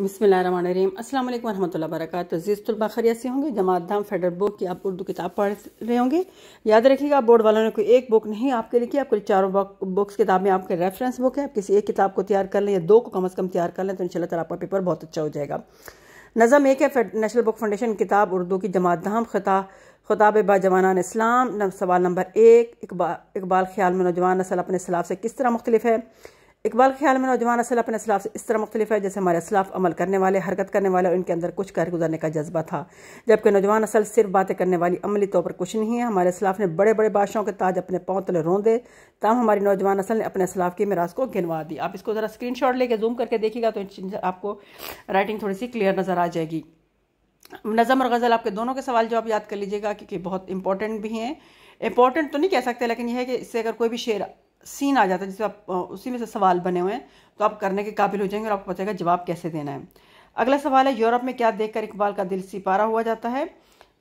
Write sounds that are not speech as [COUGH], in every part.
बसमीम असल वरहमल वरक अजीज़ तलबा खरिया से होंगे जमात धाम फेडरल बुक की आप उर्दू किताब पढ़ रहे होंगे याद रखिएगा बोर्ड वालों ने कोई एक बुक नहीं आपके लिए आपके चारों बुक्स किताब में आपके रेफरेंस बुक है आप किसी एक किताब को तैयार कर लें या दो को कम अज़ कम तैयार कर लें तो इन तरह आपका पेपर बहुत अच्छा हो जाएगा नज़म एक है नेशनल बुक फाउंडेशन किताब उर्दू की जमात धाम खता बा बाजवान इस्लाम सवाल नंबर एक इकबाल इकबाल ख्याल में नौजवान नसल अपने सलाब से किस तरह मुख्तलिफ है इकबाल के ख्याल में नौजवान असल अपने असलाफ से इस तरह मुख्तलिफ है जैसे हमारे असलाफ अमल करने वाले हरकत करने वाले और इनके अंदर कुछ कर गुजारने का जज्बा था जबकि नौजवान असल सिर्फ बातें करने वाली अमली तौर पर कुछ नहीं है हमारे असलाफ ने बड़े बड़े बादशाहों के ताज अपने पाँव तले दे तमाम हमारी नौजवान असल ने अपने असलाफ की मिराज को गिनवा दी आप इसको ज़रा स्क्रीन शॉट लेके जूम करके देखिएगा तो आपको राइटिंग थोड़ी सी क्लियर नज़र आ जाएगी नज़म और गज़ल आपके दोनों के सवाल जवाब याद कर लीजिएगा क्योंकि बहुत इंपॉर्टेंट भी हैं इंपॉर्टेंट तो नहीं कह सकते लेकिन यह है कि इससे अगर कोई भी शेर सीन आ जाता है जिसे आप उसी में से सवाल बने हुए हैं तो आप करने के काबिल हो जाएंगे और आपको पता जवाब कैसे देना है अगला सवाल है यूरोप में क्या देखकर इकबाल का दिल सिपारा हुआ जाता है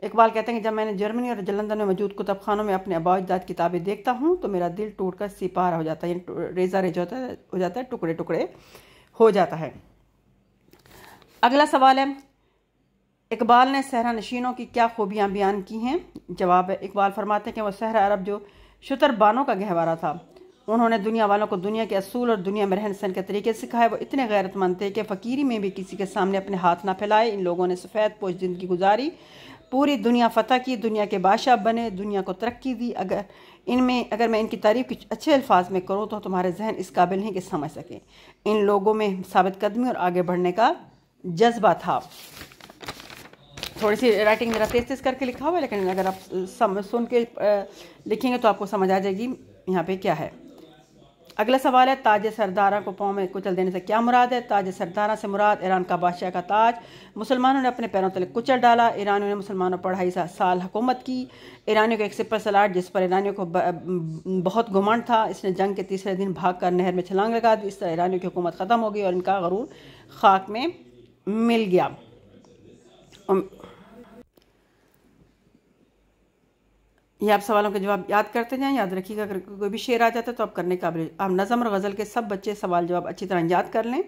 इकबाल कहते हैं कि जब मैंने जर्मनी और जलंधर में मौजूद कुतब खानों में अपने अबाजदाद किताबें देखता हूँ तो मेरा दिल टूट कर सिपारा हो जाता है रेजा रेज होता है हो जाता है टुकड़े टुकड़े हो जाता है अगला सवाल है इकबाल ने सहरा नशीनों की क्या खूबियाँ बयान की हैं जवाब है इकबाल फरमाते हैं कि वह सहरा अरब जो शुतर बानों का गहवारा था उन्होंने दुनिया वालों को दुनिया के असूल और दुनिया में रहन सहन के तरीके सिखाए वो इतने गैरतमंद थे कि फ़कीरी में भी किसी के सामने अपने हाथ ना फैलाए इन लोगों ने सफ़ेद पोष ज़िंदगी गुजारी पूरी दुनिया फतह की दुनिया के बादशाह बने दुनिया को तरक्की दी अगर इनमें अगर मैं इनकी तारीफ़ कुछ अच्छे अल्फाज में करूँ तो तुम्हारे जहन इस काबिल नहीं कि समझ सकें इन लोगों में साबित कदमी और आगे बढ़ने का जज्बा था थोड़ी सी राइटिंग मेरा तेज तेज करके लिखा हुआ है लेकिन अगर आप सम सुन के लिखेंगे तो आपको समझ आ जाएगी यहाँ पे क्या है अगला सवाल है ताज सरदारा को पाँव में कुचल देने से क्या मुराद है ताज सरदारा से मुराद ईरान का बादशाह का ताज मुसलमानों ने अपने पैरों तले कुचल डाला ईरानियों ने मुसलमानों पर ढाई साल हुकूमत की ईरानियों का एक सिपर सलाट जिस पर ईरानियों को बहुत घुमंड था इसने जंग के तीसरे दिन भाग कर नहर में छलांग लगा दी इस तरह ईरानियों की हुकूमत ख़त्म हो गई और इनका गरूर खाक में मिल गया ये आप सवालों के जवाब याद करते जाएं याद रखिएगा अगर कोई भी शेर आ जाता है तो आप करने काबिल आप नज़म और गज़ल के सब बच्चे सवाल जवाब अच्छी तरह याद कर लें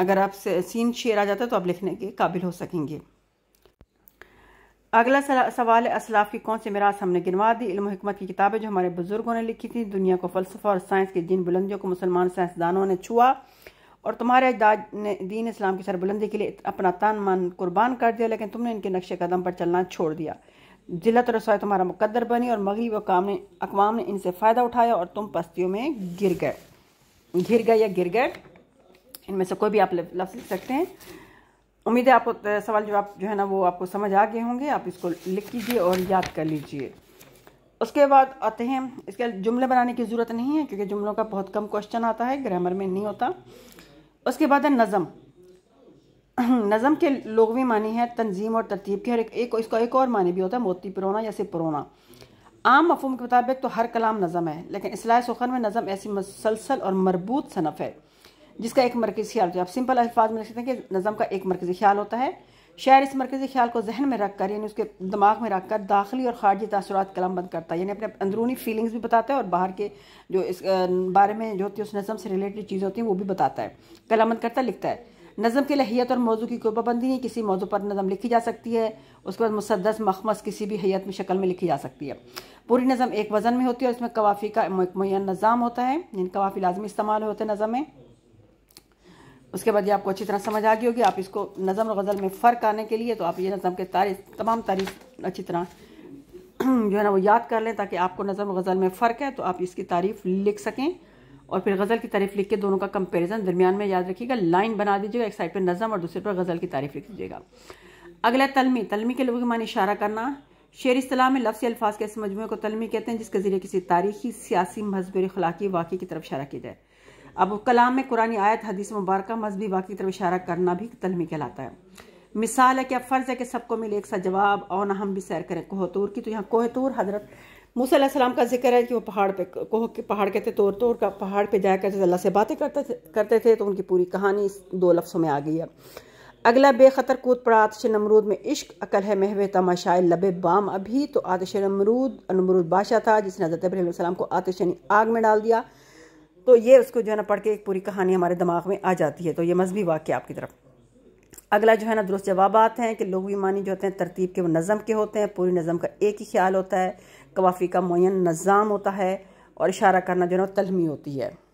अगर आप सीन शेर आ जाता है तो आप लिखने के काबिल हो सकेंगे अगला सवाल है असलाफ की कौन से मिरास हमने गिनवा दी इल्म हमत की किताबें जो हमारे बुजुर्गों ने लिखी थी दुनिया को फलसफा और साइंस के जिन बुलंदियों को मुसलमान साइंसदानों ने छुआ और तुम्हारे अजदाद ने दीन इस्लाम की सरबुलंदी के लिए अपना तान मान कुर्बान कर दिया लेकिन तुमने इनके नक्शे कदम पर चलना छोड़ दिया जिलत तो रसोई तुम्हारा मुकद्दर बनी और मगरब काम ने अकवाम ने इनसे फ़ायदा उठाया और तुम पस्तियों में गिर गए गिर गए या गिर गए इनमें से कोई भी आप लफ्ज़ लिख सकते हैं उम्मीद है आपको सवाल जवाब जो है ना वो आपको समझ आ गए होंगे आप इसको लिख लीजिए और याद कर लीजिए उसके बाद आते हैं इसके जुमले बनाने की ज़रूरत नहीं है क्योंकि जुमलों का बहुत कम क्वेश्चन आता है ग्रामर में नहीं होता उसके बाद है नज़म [CLEARS THROAT] नज़म के लोगवी मानी है तंजीम और तरतीब के और एक, एक इसका एक और मानी भी होता है मोती परोना या सिर्फ परोना आम मफहम के मुताबिक तो हर कलाम नज़म है लेकिन असलाह सुखन में नज़म ऐसी मुसलसल और मरबूत सनफ़ है जिसका एक मरकज़ी ख्याल होता है आप सिंपल अल्फाज में लिख सकते हैं कि नज़म का एक मरकज़ी ख्याल होता है शायर इस मरकज़ी ख्याल को जहन में रख कर यानी उसके दिमाग में रख कर दाखिली और खारजी तसरत कलम बंद करता है यानी अपने अंदरूनी फीलिंग्स भी बताता है और बाहर के जो इस बारे में जो होती है उस नज़म से रिलेटेड चीज़ें होती हैं वो भी बताता है कलम बंद करता लिखता है नज़म की लहियत और मौजू की कोई पाबंदी नहीं किसी मौजू पर नज़म लिखी जा सकती है उसके बाद मुसदस मखमस किसी भी हयत में शक्ल में लिखी जा सकती है पूरी नज़म एक वज़न में होती है और इसमें कवाफ़ी का मुन नज़ाम होता है इन कवाफ़ी लाजमी इस्तेमाल होते हैं नज़म में उसके बाद ये आपको अच्छी तरह समझ आ गई होगी आप इसको नज़म और गज़ल में फ़र्क आने के लिए तो आप ये नज़म के तारीफ तमाम तारीफ अच्छी तरह [CLEARS THROAT] जो है ना वो याद कर लें ताकि आपको नज़म गज़ल में फ़र्क है तो आप इसकी तारीफ़ लिख सकें और फिर गज़ल की तारीफ लिख के दोनों का कंपैरिजन दरमियान में याद रखिएगा लाइन बना दीजिएगा एक साइड पर नज़म और दूसरे पर गज़ल की तारीफ लिख दीजिएगा अगला तलमी तलमी के लोगों के मान इशारा करना शेर इस्लाम में लफ्स अल्फाज के ऐसे मजमू को तलमी कहते हैं जिसके ज़रिए किसी तारीखी सियासी मजहबी अखलाकी वाक़ की तरफ इशारा किया जाए अब कलाम में कुरानी आयत हदीस मुबारक मजहबी वाक की तरफ इशारा करना भी तलमी कहलाता है मिसाल है कि अब फ़र्ज़ है कि सबको मिले एक सा जवाब और ना हम भी सैर करें कोहतूर की तो यहाँ कोहतूर हजरत मूसा सलाम का जिक्र है कि वो पहाड़ पे कोह के पहाड़ कहते तोड़ तोड़ का पहाड़ पे जाकर अल्लाह से बातें करते थे करते थे तो उनकी पूरी कहानी दो लफ्सों में आ गई है अगला बेखतर कूद पड़ा आतश नमरूद में इश्क अकल है महव तमाशाए लबे बाम अभी तो आतश नमरूद नमरूद बादशाह था जिसने हज़रत इब्राहिम को आतश यानी आग में डाल दिया तो ये उसको जो है ना पढ़ के एक पूरी कहानी हमारे दिमाग में आ जाती है तो ये मजहबी वाक्य आपकी तरफ अगला जो है ना दुरुस्त जवाब हैं कि लोग भी मानी जो होते हैं तरतीब के वो नज़म के होते हैं पूरी नज़म का एक ही ख्याल होता है कवाफ़ी का मुन नज़ाम होता है और इशारा करना जो है तलमी होती है